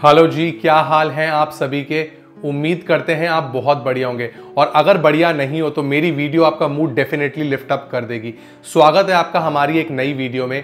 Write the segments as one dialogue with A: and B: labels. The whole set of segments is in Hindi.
A: हेलो जी क्या हाल हैं आप सभी के उम्मीद करते हैं आप बहुत बढ़िया होंगे और अगर बढ़िया नहीं हो तो मेरी वीडियो आपका मूड डेफिनेटली लिफ्ट अप कर देगी स्वागत है आपका हमारी एक नई वीडियो में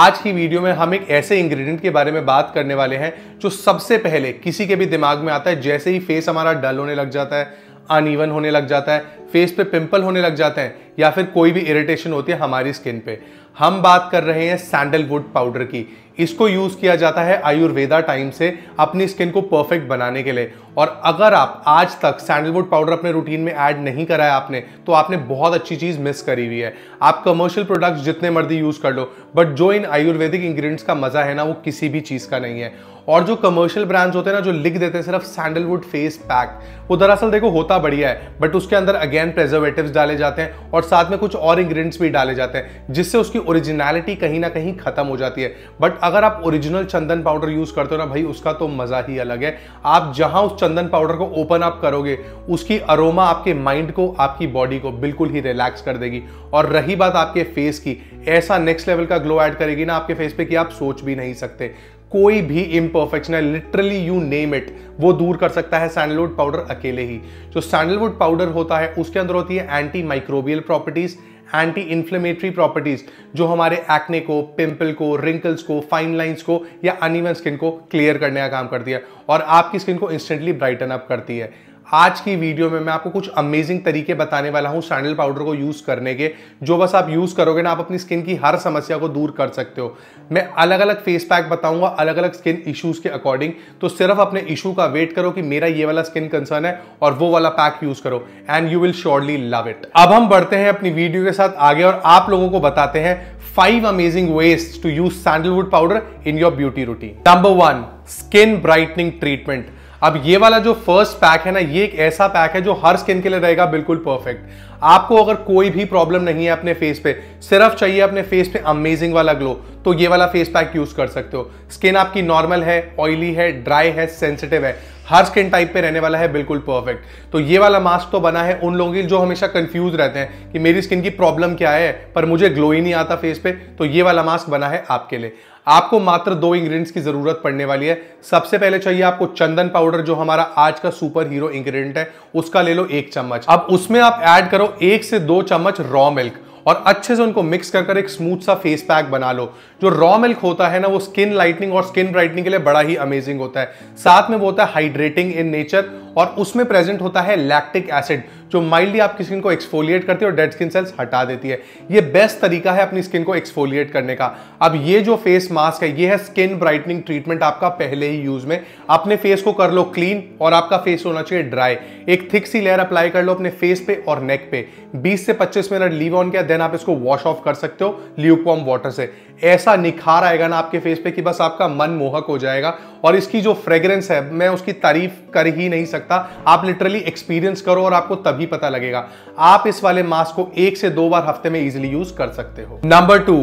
A: आज की वीडियो में हम एक ऐसे इंग्रेडिएंट के बारे में बात करने वाले हैं जो सबसे पहले किसी के भी दिमाग में आता है जैसे ही फेस हमारा डल होने लग जाता है अनइवन होने लग जाता है फेस पे पिंपल होने लग जाते हैं या फिर कोई भी इरिटेशन होती है हमारी स्किन पे हम बात कर रहे हैं सैंडलवुड पाउडर की इसको यूज़ किया जाता है आयुर्वेदा टाइम से अपनी स्किन को परफेक्ट बनाने के लिए और अगर आप आज तक सैंडलवुड पाउडर अपने रूटीन में ऐड नहीं कराया आपने तो आपने बहुत अच्छी चीज़ मिस करी हुई है आप कमर्शियल प्रोडक्ट्स जितने मर्जी यूज़ कर लो बट जो इन आयुर्वेदिक इंग्रेडिएंट्स का मज़ा है ना वो किसी भी चीज़ का नहीं है और जो कमर्शियल ब्रांड्स होते हैं ना जो लिख देते हैं सिर्फ सैंडलवुड फेस पैक वो दरअसल देखो होता बढ़िया है बट उसके अंदर अगेन प्रेजर्वेटिव्स डाले जाते हैं और साथ में कुछ और इंग्रेडिएंट्स भी डाले जाते हैं जिससे उसकी ओरिजिनलिटी कहीं ना कहीं खत्म हो जाती है बट अगर आप ओरिजिनल चंदन पाउडर यूज करते हो ना भाई उसका तो मजा ही अलग है आप जहां उस चंदन पाउडर को ओपन अप करोगे उसकी अरोमा आपके माइंड को आपकी बॉडी को बिल्कुल ही रिलैक्स कर देगी और रही बात आपके फेस की ऐसा नेक्स्ट लेवल का ग्लो ऐड करेगी ना आपके फेस पे कि आप सोच भी नहीं सकते कोई भी इम्परफेक्शन है लिटरली यू नेम इट वो दूर कर सकता है सैंडलवुड पाउडर अकेले ही जो सैंडलवुड पाउडर होता है उसके अंदर होती है antimicrobial properties anti inflammatory properties जो हमारे एक्ने को पिंपल को रिंकल्स को फाइन लाइंस को या अनिवन स्किन को क्लियर करने का काम करती है और आपकी स्किन को इंस्टेंटली ब्राइटन अप करती है आज की वीडियो में मैं आपको कुछ अमेजिंग तरीके बताने वाला हूँ सैंडल पाउडर को यूज़ करने के जो बस आप यूज़ करोगे ना आप अपनी स्किन की हर समस्या को दूर कर सकते हो मैं अलग अलग फेस पैक बताऊंगा अलग अलग स्किन इश्यूज़ के अकॉर्डिंग तो सिर्फ अपने इशू का वेट करो कि मेरा ये वाला स्किन कंसर्न है और वो वाला पैक यूज़ करो and you will surely love it अब हम बढ़ते हैं अपनी वीडियो के साथ आगे और आप लोगों को बताते हैं five amazing ways to use sandalwood powder in your beauty routine number one skin brightening treatment अब ये वाला जो फर्स्ट पैक है ना ये एक ऐसा पैक है जो हर स्किन के लिए रहेगा बिल्कुल परफेक्ट आपको अगर कोई भी प्रॉब्लम नहीं है अपने फेस पे सिर्फ चाहिए अपने फेस पे अमेजिंग वाला ग्लो तो ये वाला फेस पैक यूज कर सकते हो स्किन आपकी नॉर्मल है ऑयली है ड्राई है सेंसिटिव है हर स्किन टाइप पे रहने वाला है बिल्कुल परफेक्ट तो ये वाला मास्क तो बना है उन लोगों के जो हमेशा कंफ्यूज रहते हैं कि मेरी स्किन की प्रॉब्लम क्या है पर मुझे ग्लो ही नहीं आता फेस पे तो ये वाला मास्क बना है आपके लिए आपको मात्र दो इंग्रेडिएंट्स की जरूरत पड़ने वाली है सबसे पहले चाहिए आपको चंदन पाउडर जो हमारा आज का सुपर हीरो इंग्रेडिएंट है उसका ले लो एक चम्मच अब उसमें आप ऐड करो एक से दो चम्मच रॉ मिल्क और अच्छे से उनको मिक्स कर कर एक स्मूथ सा फेस पैक बना लो जो रॉ मिल्क होता है ना वो स्किन लाइटनिंग और स्किन ब्राइटनिंग के लिए बड़ा ही अमेजिंग होता है साथ में वो होता है हाइड्रेटिंग इन नेचर और उसमें प्रेजेंट होता है लैक्टिक एसिड जो माइल्डली आपकी स्किन को एक्सफोलिएट करती है और डेड स्किन सेल्स हटा देती है ये बेस्ट तरीका है अपनी स्किन को एक्सफोलिएट करने का अब ये जो फेस मास्क है ये है स्किन ब्राइटनिंग ट्रीटमेंट आपका पहले ही यूज में अपने फेस को कर लो क्लीन और आपका फेस होना चाहिए ड्राई एक थिक सी लेयर अप्लाई कर लो अपने फेस पे और नेक पे 20 से 25 मिनट लीव ऑन किया देन आप इसको वॉश ऑफ कर सकते हो ल्यूकॉम वाटर से ऐसा निखार आएगा ना आपके फेस पे कि बस आपका मन मोहक हो जाएगा और इसकी जो फ्रेग्रेंस है मैं उसकी तारीफ कर ही नहीं सकता आप लिटरली एक्सपीरियंस करो और आपको तभी तभी पता लगेगा आप इस वाले मास्क को एक से दो बार हफ्ते में इजिली यूज कर सकते हो number two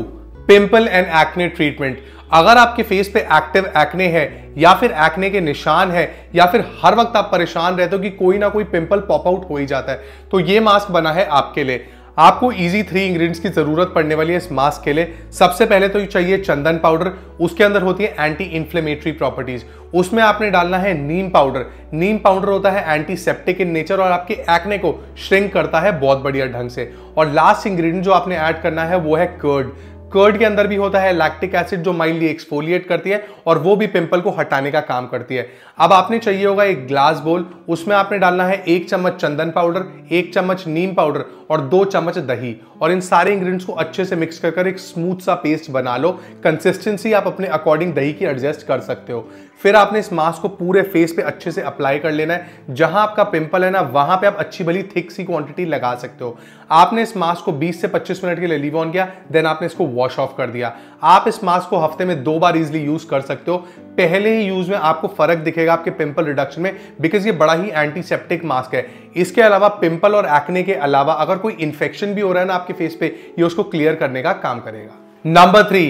A: pimple and acne treatment अगर आपके फेस पे एक्टिव एक्ने है या फिर एक्ने के निशान है या फिर हर वक्त आप परेशान रहते हो कि कोई ना कोई पिंपल पॉप आउट हो ही जाता है तो ये मास्क बना है आपके लिए आपको इजी थ्री इंग्रेडिएंट्स की ज़रूरत पड़ने वाली है इस मास्क के लिए सबसे पहले तो चाहिए चंदन पाउडर उसके अंदर होती है एंटी इन्फ्लेमेटरी प्रॉपर्टीज़ उसमें आपने डालना है नीम पाउडर नीम पाउडर होता है एंटीसेप्टिक इन नेचर और आपके एक्ने को श्रिंक करता है बहुत बढ़िया ढंग से और लास्ट इंग्रेडिएंट जो आपने ऐड करना है वो है कर्ड कर्ड के अंदर भी होता है लैक्टिक एसिड जो माइल्डली एक्सफोलिएट करती है और वो भी पिंपल को हटाने का काम करती है अब आपने चाहिए होगा एक ग्लास बोल उसमें आपने डालना है एक चम्मच चंदन पाउडर एक चम्मच नीम पाउडर और दो चम्मच दही और इन सारे इंग्रेडिएंट्स को अच्छे से मिक्स कर कर एक स्मूथ सा पेस्ट बना लो कंसिस्टेंसी आप अपने अकॉर्डिंग दही की एडजस्ट कर सकते हो फिर आपने इस मास्क को पूरे फेस पे अच्छे से अप्लाई कर लेना है जहां आपका पिंपल है ना वहां पे आप अच्छी भली थिक सी क्वांटिटी लगा सकते हो आपने इस मास्क को 20 से 25 मिनट के लिए लीव ऑन किया देन आपने इसको वॉश ऑफ कर दिया आप इस मास्क को हफ्ते में दो बार इजिली यूज कर सकते हो पहले ही यूज में आपको फर्क दिखेगा आपके पिंपल रिडक्शन में बिकॉज ये बड़ा ही एंटीसेप्टिक मास्क है इसके अलावा पिंपल और एक्ने के अलावा अगर कोई इन्फेक्शन भी हो रहा है ना आपके फेस पे ये उसको क्लियर करने का काम करेगा number three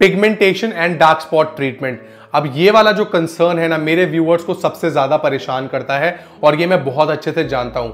A: pigmentation and dark spot treatment अब ये वाला जो कंसर्न है ना मेरे व्यूअर्स को सबसे ज्यादा परेशान करता है और ये मैं बहुत अच्छे से जानता हूं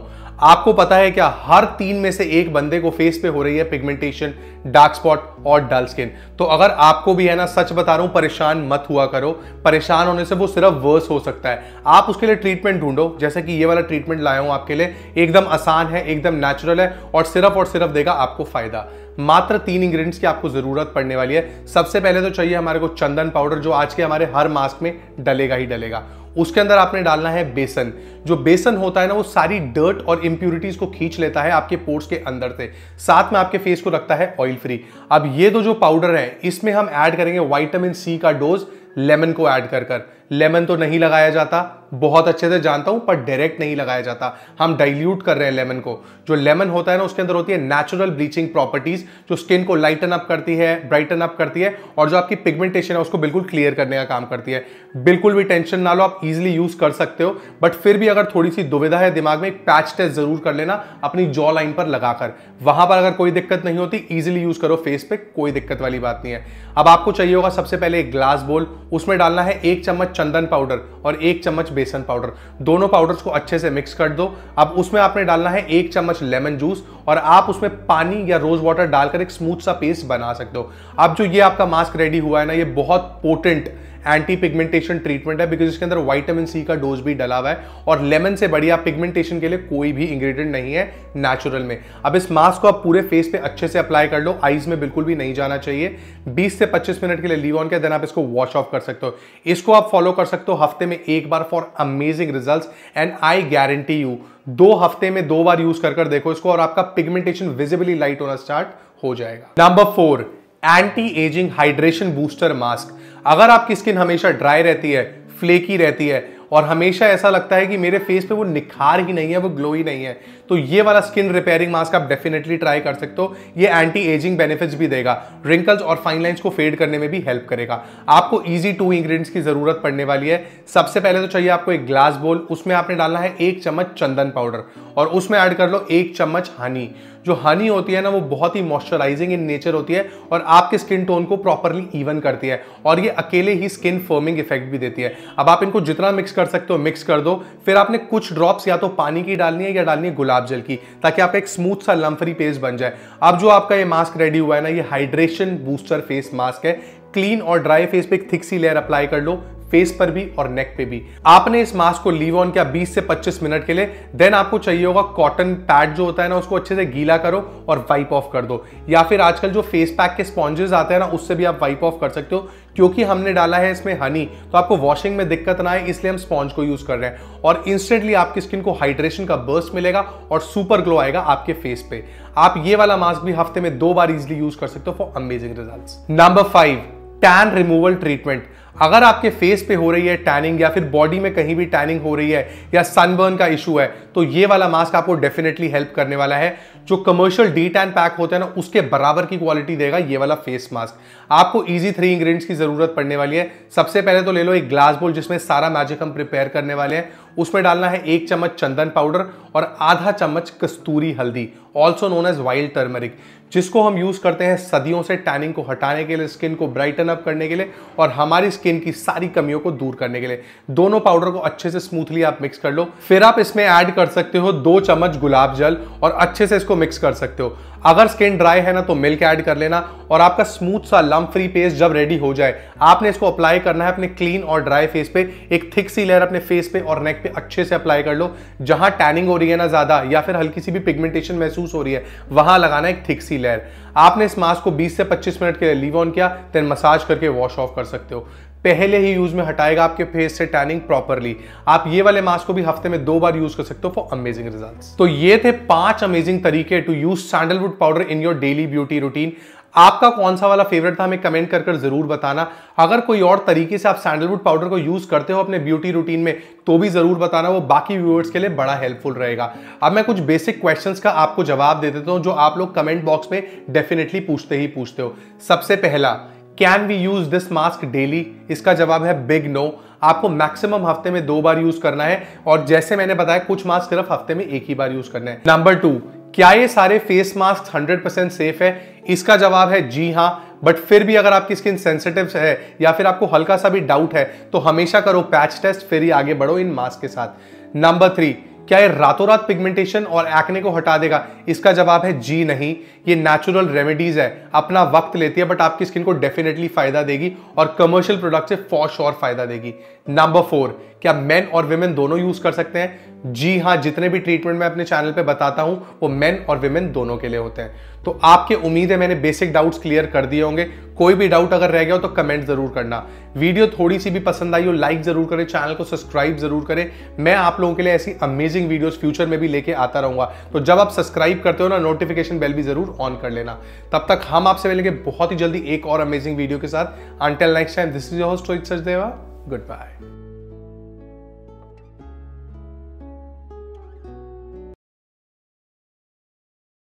A: आपको पता है क्या हर तीन में से एक बंदे को फेस पे हो रही है पिगमेंटेशन डार्क स्पॉट और डल स्किन तो अगर आपको भी है ना सच बता रहा हूं परेशान मत हुआ करो परेशान होने से वो सिर्फ वर्स हो सकता है आप उसके लिए ट्रीटमेंट ढूंढो जैसे कि ये वाला ट्रीटमेंट लाया हूं आपके लिए एकदम आसान है एकदम नेचुरल है और सिर्फ और सिर्फ देगा आपको फायदा मात्र तीन इंग्रेडिएंट्स की आपको जरूरत पड़ने वाली है सबसे पहले तो चाहिए हमारे को चंदन पाउडर जो आज के हमारे हर मास्क में डलेगा ही डलेगा उसके अंदर आपने डालना है बेसन जो बेसन होता है ना वो सारी डर्ट और इम्प्यूरिटीज को खींच लेता है आपके पोर्ट्स के अंदर से साथ में आपके फेस को रखता है ऑयल फ्री अब ये दो जो पाउडर है इसमें हम ऐड करेंगे वाइटामिन सी का डोज लेमन को ऐड कर कर लेमन तो नहीं लगाया जाता बहुत अच्छे से जानता हूं पर डायरेक्ट नहीं लगाया जाता हम डाइल्यूट कर रहे हैं लेमन को जो लेमन होता है ना उसके अंदर होती है नेचुरल ब्लीचिंग प्रॉपर्टीज जो स्किन को लाइटन अप करती है ब्राइटन अप करती है और जो आपकी पिगमेंटेशन है उसको बिल्कुल क्लियर करने का काम करती है बिल्कुल भी टेंशन ना लो आप इजिली यूज कर सकते हो बट फिर भी अगर थोड़ी सी दुविधा है दिमाग में पैच टेस्ट जरूर कर लेना अपनी जॉ लाइन पर लगाकर वहां पर अगर कोई दिक्कत नहीं होती इजिली यूज करो फेस पे कोई दिक्कत वाली बात नहीं है अब आपको चाहिए होगा सबसे पहले एक ग्लास बोल उसमें डालना है एक चम्मच चंदन पाउडर और एक चम्मच बेसन पाउडर दोनों पाउडर्स को अच्छे से मिक्स कर दो अब उसमें आपने डालना है एक चम्मच लेमन जूस और आप उसमें पानी या रोज वाटर डालकर एक स्मूथ सा पेस्ट बना सकते हो अब जो ये आपका मास्क रेडी हुआ है ना ये बहुत पोटेंट एंटी पिगमेंटेशन ट्रीटमेंट है बिकॉज इसके अंदर वाइटामिन सी का डोज भी डला हुआ है और लेमन से बढ़िया पिगमेंटेशन के लिए कोई भी इंग्रेडिएंट नहीं है नेचुरल में अब इस मास्क को आप पूरे फेस पे अच्छे से अप्लाई कर लो आईज में बिल्कुल भी नहीं जाना चाहिए 20 से 25 मिनट के लिए लीव ऑन किया देन आप इसको वॉश ऑफ कर सकते हो इसको आप फॉलो कर सकते हो हफ्ते में एक बार for amazing result and I guarantee you दो हफ्ते में दो बार यूज कर कर देखो इसको और आपका पिगमेंटेशन विजिबली लाइट होना स्टार्ट हो जाएगा number four anti aging hydration booster mask अगर आपकी स्किन हमेशा ड्राई रहती है फ्लेकी रहती है और हमेशा ऐसा लगता है कि मेरे फेस पे वो निखार ही नहीं है वो ग्लो ही नहीं है तो ये वाला स्किन रिपेयरिंग मास्क आप डेफिनेटली ट्राई कर सकते हो ये एंटी एजिंग बेनिफिट्स भी देगा रिंकल्स और फाइन लाइन्स को फेड करने में भी हेल्प करेगा आपको ईजी टू इंग्रेडिएंट्स की जरूरत पड़ने वाली है सबसे पहले तो चाहिए आपको एक ग्लास बोल उसमें आपने डालना है एक चम्मच चंदन पाउडर और उसमें ऐड कर लो एक चम्मच हनी जो हनी होती है ना वो बहुत ही मॉइस्चराइजिंग इन नेचर होती है और आपके स्किन टोन को प्रॉपरली इवन करती है और ये अकेले ही स्किन फर्मिंग इफेक्ट भी देती है अब आप इनको जितना मिक्स कर सकते हो मिक्स कर दो फिर आपने कुछ ड्रॉप्स या तो पानी की डालनी है या डालनी है गुलाब गुलाब जल की ताकि आपका एक स्मूथ सा लम्फरी फेस बन जाए अब जो आपका ये मास्क रेडी हुआ है ना ये हाइड्रेशन बूस्टर फेस मास्क है क्लीन और ड्राई फेस पे एक थिक सी लेयर अप्लाई कर लो फेस पर भी और नेक पे भी आपने इस मास्क को लीव ऑन किया 20 से 25 मिनट के लिए देन आपको चाहिए होगा कॉटन पैड जो होता है ना उसको अच्छे से गीला करो और वाइप ऑफ कर दो या फिर आजकल जो फेस पैक के स्पॉन्जेस आते हैं ना उससे भी आप वाइप ऑफ कर सकते हो क्योंकि हमने डाला है इसमें हनी तो आपको वॉशिंग में दिक्कत ना आए इसलिए हम स्पॉन्ज को यूज कर रहे हैं और इंस्टेंटली आपकी स्किन को हाइड्रेशन का बर्स्ट मिलेगा और सुपर ग्लो आएगा आपके फेस पे आप ये वाला मास्क भी हफ्ते में दो बार इजिली यूज कर सकते हो for amazing result number five tan removal treatment अगर आपके फेस पे हो रही है टैनिंग या फिर बॉडी में कहीं भी टैनिंग हो रही है या सनबर्न का इशू है तो ये वाला मास्क आपको डेफिनेटली हेल्प करने वाला है जो कमर्शियल डी टैन पैक होता है ना उसके बराबर की क्वालिटी देगा ये वाला फेस मास्क आपको इजी थ्री इंग्रेडिएंट्स की जरूरत पड़ने वाली है सबसे पहले तो ले लो एक ग्लास बोल जिसमें सारा मैजिक हम प्रिपेयर करने वाले हैं उसमें डालना है एक चम्मच चंदन पाउडर और आधा चम्मच कस्तूरी हल्दी also known as wild turmeric जिसको हम यूज़ करते हैं सदियों से टैनिंग को हटाने के लिए स्किन को ब्राइटन अप करने के लिए और हमारी स्किन की सारी कमियों को दूर करने के लिए दोनों पाउडर को अच्छे से स्मूथली आप मिक्स कर लो फिर आप इसमें ऐड कर सकते हो दो चम्मच गुलाब जल और अच्छे से इसको मिक्स कर सकते हो अगर स्किन ड्राई है ना तो मिल्क ऐड कर लेना और आपका स्मूथ सा लम फ्री पेस्ट जब रेडी हो जाए आपने इसको अप्लाई करना है अपने क्लीन और ड्राई फेस पे एक थिक सी लेयर अपने फेस पे और नेक पे अच्छे से अप्लाई कर लो जहां टैनिंग हो रही है ना ज्यादा या फिर हल्की सी भी पिगमेंटेशन महसूस हो रही है वहां लगाना एक थिक सी लेयर आपने इस मास्क को 20 से 25 मिनट के लिए लीव ऑन किया देन मसाज करके वॉश ऑफ कर सकते हो पहले ही यूज में हटाएगा आपके फेस से टैनिंग प्रॉपरली आप ये वाले मास्क को भी हफ्ते में दो बार यूज कर सकते हो फॉर अमेजिंग रिजल्ट्स तो ये थे पांच अमेजिंग तरीके to use sandalwood powder in your daily beauty routine आपका कौन सा वाला फेवरेट था हमें कमेंट कर कर जरूर बताना अगर कोई और तरीके से आप सैंडलवुड पाउडर को यूज करते हो अपने ब्यूटी रूटीन में तो भी जरूर बताना वो बाकी व्यूअर्स के लिए बड़ा हेल्पफुल रहेगा अब मैं कुछ बेसिक क्वेश्चंस का आपको जवाब दे देता हूँ जो आप लोग कमेंट बॉक्स में डेफिनेटली पूछते ही पूछते हो सबसे पहला can we use this mask daily इसका जवाब है बिग नो आपको मैक्सिमम हफ्ते में दो बार यूज करना है और जैसे मैंने बताया कुछ मास्क सिर्फ हफ्ते में एक ही बार यूज करना है नंबर टू क्या ये सारे फेस मास्क 100% सेफ है इसका जवाब है जी हाँ बट फिर भी अगर आपकी स्किन सेंसिटिव है या फिर आपको हल्का सा भी डाउट है तो हमेशा करो पैच टेस्ट फिर ही आगे बढ़ो इन मास्क के साथ नंबर थ्री क्या ये रातों रात पिगमेंटेशन और एक्ने को हटा देगा इसका जवाब है जी नहीं ये नेचुरल रेमेडीज है अपना वक्त लेती है बट आपकी स्किन को डेफिनेटली फायदा देगी और कमर्शियल प्रोडक्ट से फॉर श्योर फायदा देगी नंबर फोर क्या मेन और वेमेन दोनों यूज कर सकते हैं जी हाँ जितने भी ट्रीटमेंट मैं अपने चैनल पे बताता हूँ वो मेन और विमेन दोनों के लिए होते हैं तो आपके उम्मीद है मैंने बेसिक डाउट्स क्लियर कर दिए होंगे कोई भी डाउट अगर रह गया हो तो कमेंट जरूर करना वीडियो थोड़ी सी भी पसंद आई हो लाइक जरूर करें चैनल को सब्सक्राइब जरूर करें मैं आप लोगों के लिए ऐसी अमेजिंग वीडियोस फ्यूचर में भी लेके आता रहूंगा तो जब आप सब्सक्राइब करते हो ना नोटिफिकेशन बेल भी जरूर ऑन कर लेना तब तक हम आपसे मिलेंगे बहुत ही जल्दी एक और अमेजिंग वीडियो के साथ until next time this is your host Rohit Sachdeva good bye